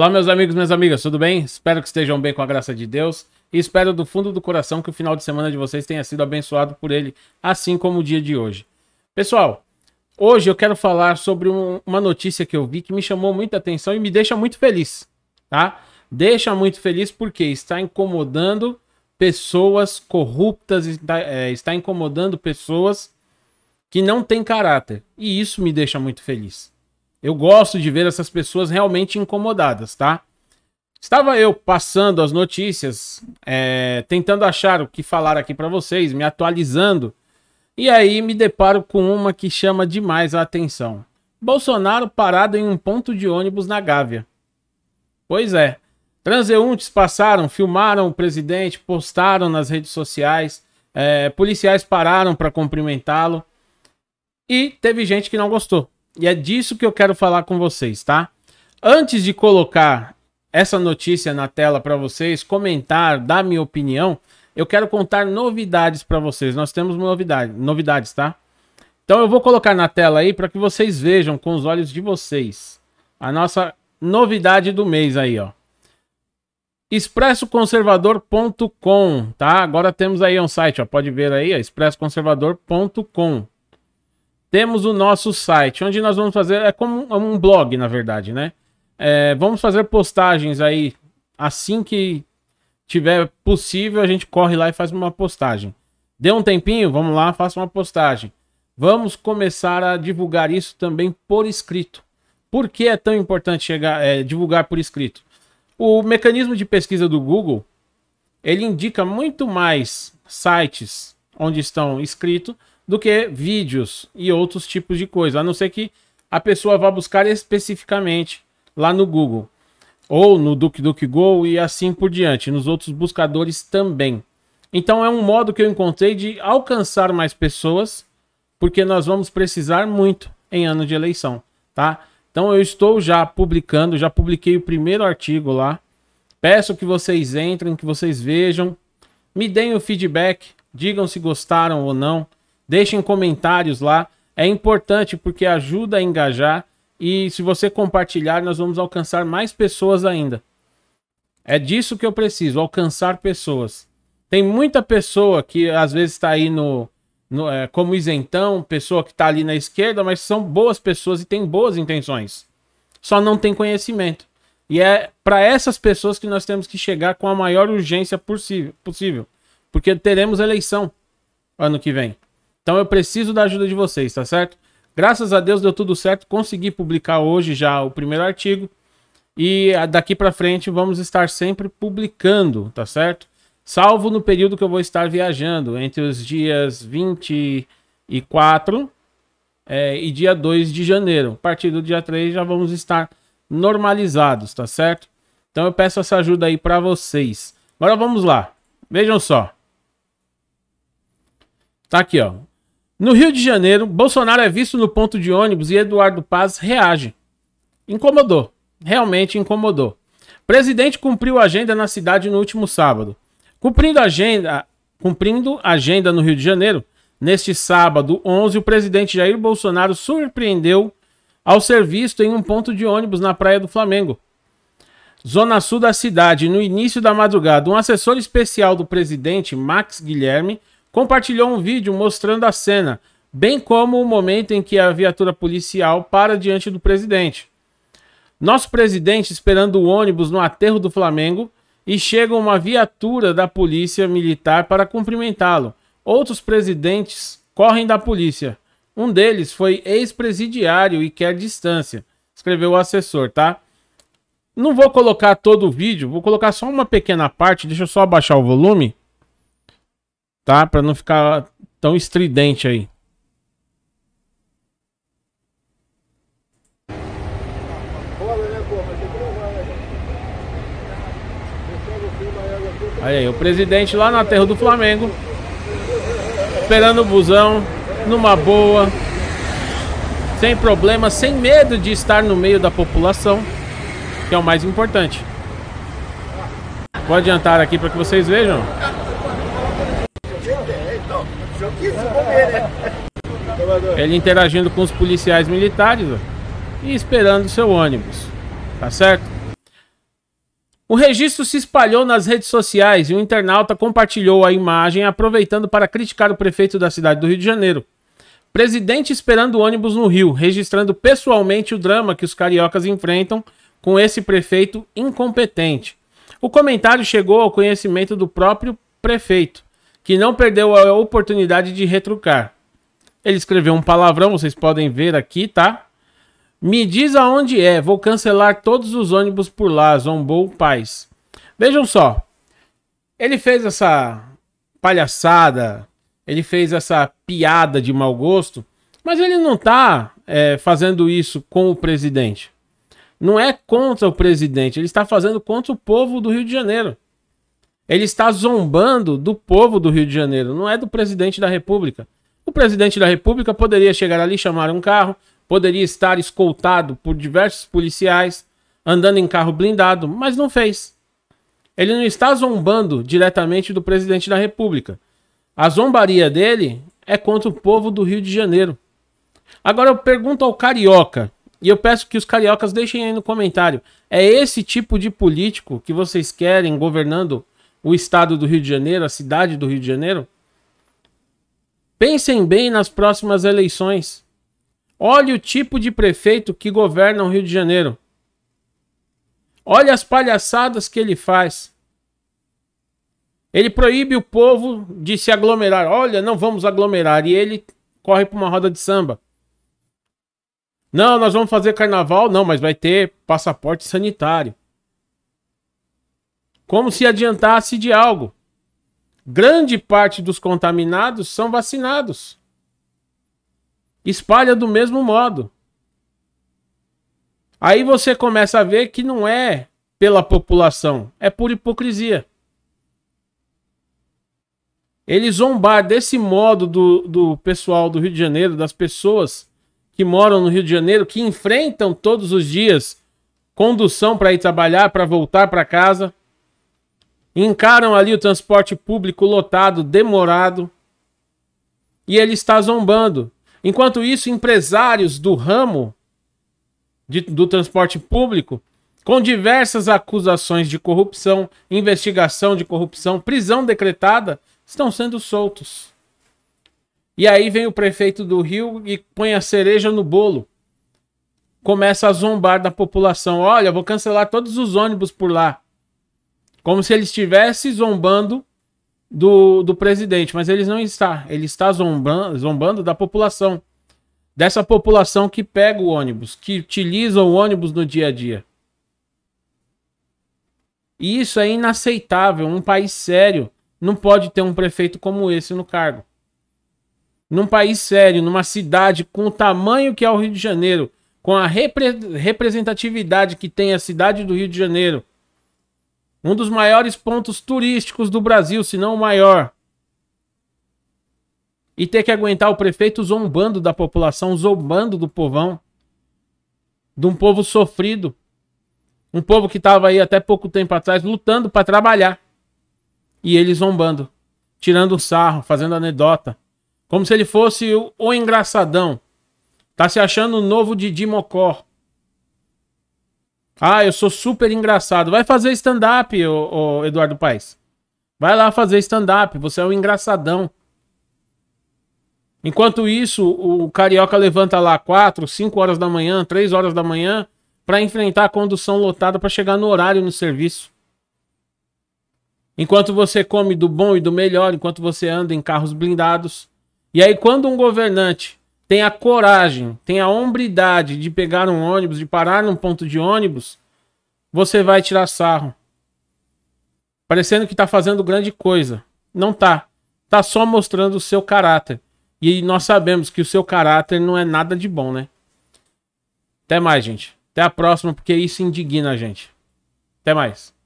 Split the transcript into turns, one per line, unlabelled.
Olá, meus amigos, minhas amigas, tudo bem? Espero que estejam bem com a graça de Deus e espero do fundo do coração que o final de semana de vocês tenha sido abençoado por Ele, assim como o dia de hoje. Pessoal, hoje eu quero falar sobre um, uma notícia que eu vi que me chamou muita atenção e me deixa muito feliz, tá? Deixa muito feliz porque está incomodando pessoas corruptas, está, é, está incomodando pessoas que não têm caráter e isso me deixa muito feliz. Eu gosto de ver essas pessoas realmente incomodadas, tá? Estava eu passando as notícias, é, tentando achar o que falar aqui para vocês, me atualizando, e aí me deparo com uma que chama demais a atenção. Bolsonaro parado em um ponto de ônibus na Gávea. Pois é. Transeuntes passaram, filmaram o presidente, postaram nas redes sociais, é, policiais pararam para cumprimentá-lo e teve gente que não gostou. E é disso que eu quero falar com vocês, tá? Antes de colocar essa notícia na tela para vocês, comentar, dar minha opinião, eu quero contar novidades para vocês. Nós temos novidade, novidades, tá? Então eu vou colocar na tela aí para que vocês vejam com os olhos de vocês a nossa novidade do mês aí, ó. expressoconservador.com, tá? Agora temos aí um site, ó, pode ver aí, expressoconservador.com temos o nosso site, onde nós vamos fazer, é como um blog, na verdade, né? É, vamos fazer postagens aí, assim que tiver possível, a gente corre lá e faz uma postagem. deu um tempinho, vamos lá, faça uma postagem. Vamos começar a divulgar isso também por escrito. Por que é tão importante chegar, é, divulgar por escrito? O mecanismo de pesquisa do Google, ele indica muito mais sites onde estão escritos do que vídeos e outros tipos de coisa, a não ser que a pessoa vá buscar especificamente lá no Google ou no DuckDuckGo e assim por diante, nos outros buscadores também. Então é um modo que eu encontrei de alcançar mais pessoas, porque nós vamos precisar muito em ano de eleição, tá? Então eu estou já publicando, já publiquei o primeiro artigo lá. Peço que vocês entrem, que vocês vejam, me deem o feedback, digam se gostaram ou não, Deixem comentários lá. É importante porque ajuda a engajar. E se você compartilhar, nós vamos alcançar mais pessoas ainda. É disso que eu preciso, alcançar pessoas. Tem muita pessoa que às vezes está aí no, no é, como isentão, pessoa que está ali na esquerda, mas são boas pessoas e têm boas intenções. Só não tem conhecimento. E é para essas pessoas que nós temos que chegar com a maior urgência possível, possível, porque teremos eleição ano que vem. Então eu preciso da ajuda de vocês, tá certo? Graças a Deus deu tudo certo, consegui publicar hoje já o primeiro artigo. E ah, daqui para frente vamos estar sempre publicando, tá certo? Salvo no período que eu vou estar viajando, entre os dias 24 é, eh, e dia 2 de janeiro. A partir do dia 3 já vamos estar normalizados, tá certo? Então eu peço essa ajuda aí para vocês. Agora vamos lá. Vejam só. Tá aqui, ó. No Rio de Janeiro, Bolsonaro é visto no ponto de ônibus e Eduardo Paz reage. Incomodou. Realmente incomodou. Presidente cumpriu a agenda na cidade no último sábado. Cumprindo a agenda, cumprindo agenda no Rio de Janeiro, neste sábado 11, o presidente Jair Bolsonaro surpreendeu ao ser visto em um ponto de ônibus na Praia do Flamengo. Zona Sul da cidade, no início da madrugada, um assessor especial do presidente, Max Guilherme, compartilhou um vídeo mostrando a cena, bem como o momento em que a viatura policial para diante do presidente. Nosso presidente esperando o ônibus no aterro do Flamengo e chega uma viatura da polícia militar para cumprimentá-lo. Outros presidentes correm da polícia. Um deles foi ex-presidiário e quer distância, escreveu o assessor, tá? Não vou colocar todo o vídeo, vou colocar só uma pequena parte. Deixa eu só abaixar o volume tá? Para não ficar tão estridente aí. Aí, aí, o presidente lá na terra do Flamengo, esperando o busão, numa boa, sem problema, sem medo de estar no meio da população, que é o mais importante. Vou adiantar aqui para que vocês vejam. É. Ele interagindo com os policiais militares ó, e esperando seu ônibus. Tá certo? O registro se espalhou nas redes sociais e um internauta compartilhou a imagem, aproveitando para criticar o prefeito da cidade do Rio de Janeiro. Presidente esperando ônibus no Rio, registrando pessoalmente o drama que os cariocas enfrentam com esse prefeito incompetente. O comentário chegou ao conhecimento do próprio prefeito, que não perdeu a oportunidade de retrucar. Ele escreveu um palavrão, vocês podem ver aqui, tá? Me diz aonde é, vou cancelar todos os ônibus por lá, zombou Paz. Vejam só, ele fez essa palhaçada, ele fez essa piada de mau gosto, mas ele não tá é, fazendo isso com o presidente. Não é contra o presidente, ele está fazendo contra o povo do Rio de Janeiro. Ele está zombando do povo do Rio de Janeiro, não é do presidente da República. O presidente da República poderia chegar ali, chamar um carro, poderia estar escoltado por diversos policiais, andando em carro blindado, mas não fez. Ele não está zombando diretamente do presidente da República. A zombaria dele é contra o povo do Rio de Janeiro. Agora eu pergunto ao carioca, e eu peço que os cariocas deixem aí no comentário: é esse tipo de político que vocês querem governando o estado do Rio de Janeiro, a cidade do Rio de Janeiro? Pensem bem nas próximas eleições. Olhe o tipo de prefeito que governa o Rio de Janeiro. Olha as palhaçadas que ele faz. Ele proíbe o povo de se aglomerar. Olha, não vamos aglomerar. E ele corre para uma roda de samba. Não, nós vamos fazer carnaval. Não, mas vai ter passaporte sanitário como se adiantasse de algo. Grande parte dos contaminados são vacinados. Espalha do mesmo modo. Aí você começa a ver que não é pela população, é por hipocrisia. Ele zombar desse modo do, do pessoal do Rio de Janeiro, das pessoas que moram no Rio de Janeiro, que enfrentam todos os dias condução para ir trabalhar, para voltar para casa. Encaram ali o transporte público lotado, demorado, e ele está zombando. Enquanto isso, empresários do ramo de, do transporte público, com diversas acusações de corrupção, investigação de corrupção, prisão decretada, estão sendo soltos. E aí vem o prefeito do Rio e põe a cereja no bolo. Começa a zombar da população. Olha, vou cancelar todos os ônibus por lá. Como se ele estivesse zombando do, do presidente, mas ele não está. Ele está zombando, zombando da população. Dessa população que pega o ônibus, que utiliza o ônibus no dia a dia. E isso é inaceitável. Um país sério não pode ter um prefeito como esse no cargo. Num país sério, numa cidade com o tamanho que é o Rio de Janeiro, com a repre representatividade que tem a cidade do Rio de Janeiro, um dos maiores pontos turísticos do Brasil, se não o maior. E ter que aguentar o prefeito zombando da população, zombando do povão. De um povo sofrido. Um povo que estava aí até pouco tempo atrás lutando para trabalhar. E ele zombando, tirando sarro, fazendo anedota. Como se ele fosse o, o engraçadão. Tá se achando o novo Didi Mocó. Ah, eu sou super engraçado. Vai fazer stand-up, o Eduardo Paes. Vai lá fazer stand-up, você é um engraçadão. Enquanto isso, o carioca levanta lá 4, 5 horas da manhã, 3 horas da manhã, para enfrentar a condução lotada para chegar no horário no serviço. Enquanto você come do bom e do melhor, enquanto você anda em carros blindados. E aí, quando um governante tem a coragem, tem a hombridade de pegar um ônibus, de parar num ponto de ônibus, você vai tirar sarro. Parecendo que tá fazendo grande coisa. Não tá. Tá só mostrando o seu caráter. E nós sabemos que o seu caráter não é nada de bom, né? Até mais, gente. Até a próxima, porque isso indigna a gente. Até mais.